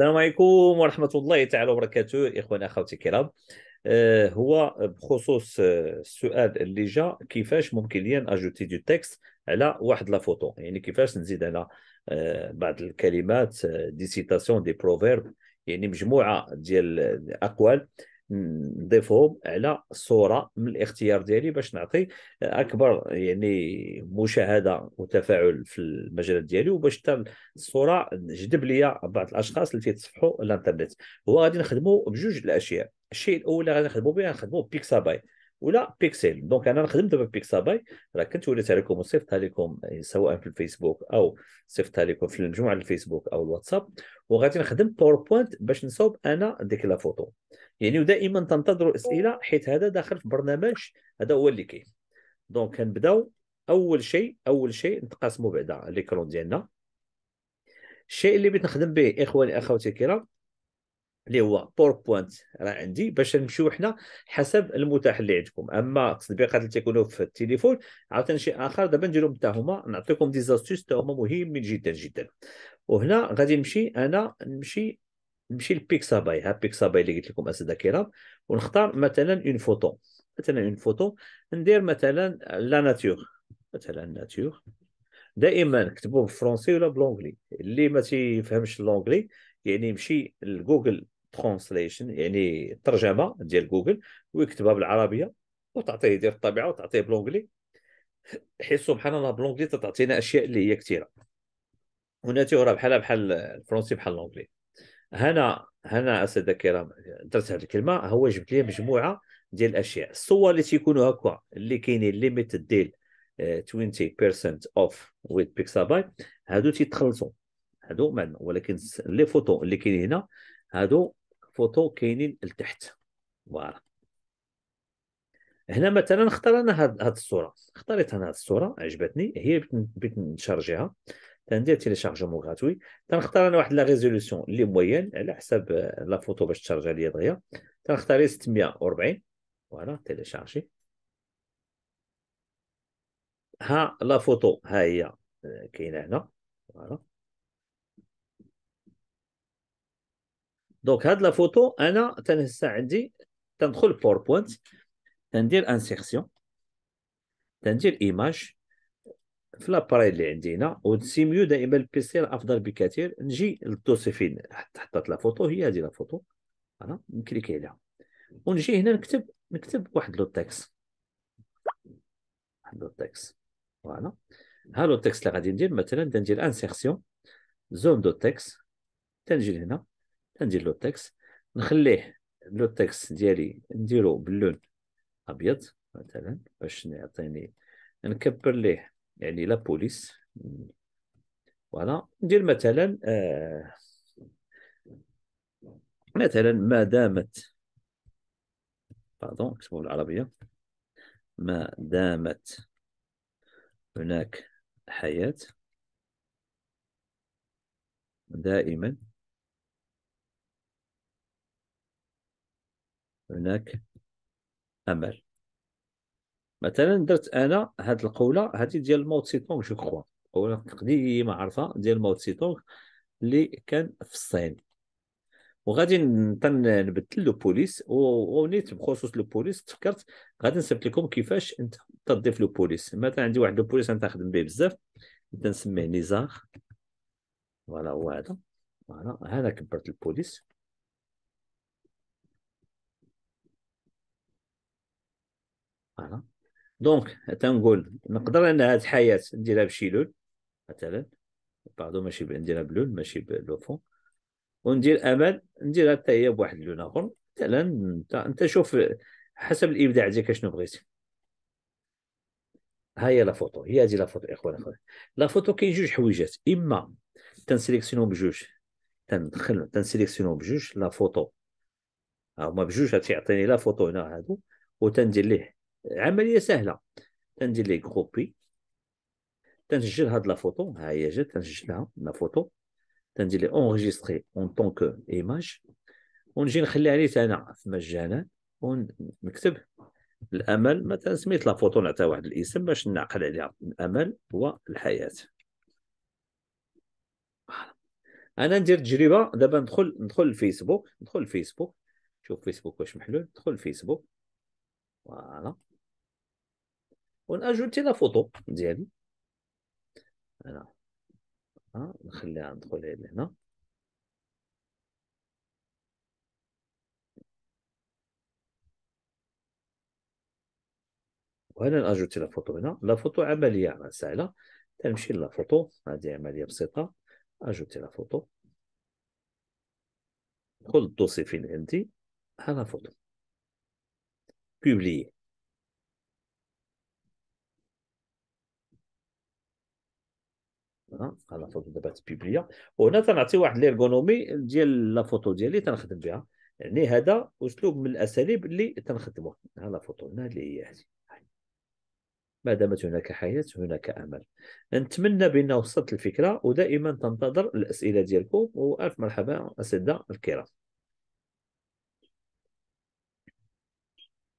السلام عليكم ورحمه الله تعالى وبركاته اخواني اخواتي الكرام آه، هو بخصوص آه، السؤال اللي جا كيفاش ممكن لي اجوتي دو تكست على واحد لا فوتو يعني كيفاش نزيد على آه، بعض الكلمات دي سيتاسيون دي بروفيرب يعني مجموعه ديال الاقوال نضيفهم على الصوره من الاختيار ديالي باش نعطي اكبر يعني مشاهده وتفاعل في المجال ديالي وباش حتى الصوره تجذب ليا بعض الاشخاص اللي تيتصفحوا الانترنت هو غادي نخدموا بجوج الاشياء الشيء الاول اللي غادي نخدموا به نخدموا بيكساباي ولا بيكسل دونك انا نخدم دابا بيكساباي راه كنت وليت عليكم وصيفطها لكم آه، سواء في الفيسبوك او صيفطها لكم في المجموعه الفيسبوك او الواتساب وغادي نخدم باوربوينت باش نصوب انا ديك لا فوتو يعني ودائما تنتظروا اسئله حيت هذا داخل في برنامج هذا هو اللي كاين دونك كنبداو اول شيء اول شيء نتقاسموا بعدا ليكرون ديالنا الشيء اللي بغيت نخدم به اخواني اخوتي الكرام اللي هو بوينت راه عندي باش نمشيو حنا حسب المتاح اللي عندكم اما التطبيقات اللي تيكونوا في التليفون عاوتاني شي اخر دابا نديرهم حتى هما نعطيكم دي زاستوس حتى هما مهمين جدا جدا وهنا غادي نمشي انا نمشي نمشي لبيكساباي ها بيكساباي اللي قلت لكم اساتذه الكرام ونختار مثلا اون فوتو مثلا اون فوتو ندير مثلا لا ناتور مثلا ناتور دائما كتبوه بالفرونسي ولا بلونجلي اللي ما تيفهمش اللونجلي يعني يمشي لجوجل ترانسليشن يعني الترجمه ديال جوجل ويكتبها بالعربيه وتعطيه يدير الطبيعه وتعطيه بلونجلي حيت سبحان الله بلونجلي تعطينا اشياء اللي هي كثيره وناتي راه بحالها بحال الفرنسي بحال الانجلي هنا هنا اساتذه الكرام درت هذه الكلمه هو جبت لي مجموعه ديال الاشياء الصور اللي تيكونوا هكا اللي كاينين ليميت ديال 20% اوف ويز بيكسابايت هادو تيتخلصوا هادو ولكن لي فوتو اللي كاين هنا هادو فوتو كاينين لتحت فوالا هنا مثلا اخترنا هاد, هاد الصوره اختاريت انا هاد الصوره عجبتني هي بغيت نشارجيها تندير تيليشارجمون غاتوي تنختار انا واحد لا ريزولوسيون اللي موين على حساب آه، لا فوتو باش تشارجا ليا دغيا تنختاري 640 فوالا تيليشارجي ها لا فوتو ها هي آه، كاينه هنا فوالا دونك هاد لا فوتو انا تنهز عندي تندخل بوربوينت تندير انسيرسيون تندير ايماج في لاباري اللي عندي هنا وسي ميو دائما البيسي افضل بكثير نجي للدوسي فين حطيت لا فوتو هي هذه لا فوتو انا نكليكي عليها ونجي هنا نكتب نكتب واحد لو تكست واحد لو تكست فوالا ها لو تكست اللي غادي ندير مثلا تندير انسيرسيون زون دو تكست تنجي هنا ندير لو تكس نخليه لو تكس ديالي نديرو باللون ابيض مثلا باش يعطيني نكبر ليه يعني لا بوليس فوالا ندير مثلا آه مثلا ما دامت باردون نكتبو بالعربيه ما دامت هناك حياه دائما هناك امل مثلا درت انا هاد القوله هادي ديال موت سيتونغ جو كخوا قوله قديمه عارفه ديال موت سيتونغ اللي كان في الصين وغادي نبدل لو بوليس ونيت بخصوص لو بوليس تفكرت غادي نسبت لكم كيفاش انت تضيف لو بوليس مثلا عندي واحد لو بوليس انا تخدم به بزاف تنسميه نزار فوالا هو هذا فوالا هذا كبرت البوليس فوالا دونك تنقول نقدر ان هذه الحياه نديرها بشي لول مثلا باردون ماشي نديرها بلول ماشي بلوفون وندير امل نديرها حتى هي بواحد اللون اخر مثلا انت انت شوف حسب الابداع ديالك شنو بغيتي ها هي لا فوتو هي هذه لا فوتو اخوان اخوان لا فوتو كاين جوج حويجات اما تنسيليكسيونو بجوج تندخل تنسيليكسيونو بجوج لا فوتو هما بجوج تيعطيني لا فوتو هنا هادو وتندير ليه عمليه سهله تندير لي كروبي تنسجل هاد لا فوتو ها هي جات تنسجلها لا فوتو تندير لي اونجستري اون طونك ايماج ونجي نخليها ليت انا في مجانا ونكتب الامل مثلا سميت لا فوتو نعطيها واحد الاسم باش نعقل عليها الامل هو الحياه انا ندير تجربه دابا ندخل ندخل الفيسبوك ندخل الفيسبوك شوف فيسبوك واش محلول ندخل الفيسبوك فوالا ونأجوتي لا فوتو ديالي هنا أه. نخليها ندخل هي لهنا وهنا ناجوتي لا فوتو هنا لا فوتو عمليه سهله تنمشي لا فوتو هذه عمليه بسيطه اجوتي لا فوتو ندخل الدوسي فين عندي على فوتو بوبليي بحال فوتو دابا تبيبليا وهنا تنعطي واحد ليرغونومي ديال لا فوتو ديالي تنخدم بها يعني هذا اسلوب من الاساليب اللي تنخدمه لا فوتو هنا اللي هي هذه ما دامت هناك حياه هناك امل نتمنى بان وصلت الفكره ودائما تنتظر الاسئله ديالكم والف مرحبا اساتذه الكرام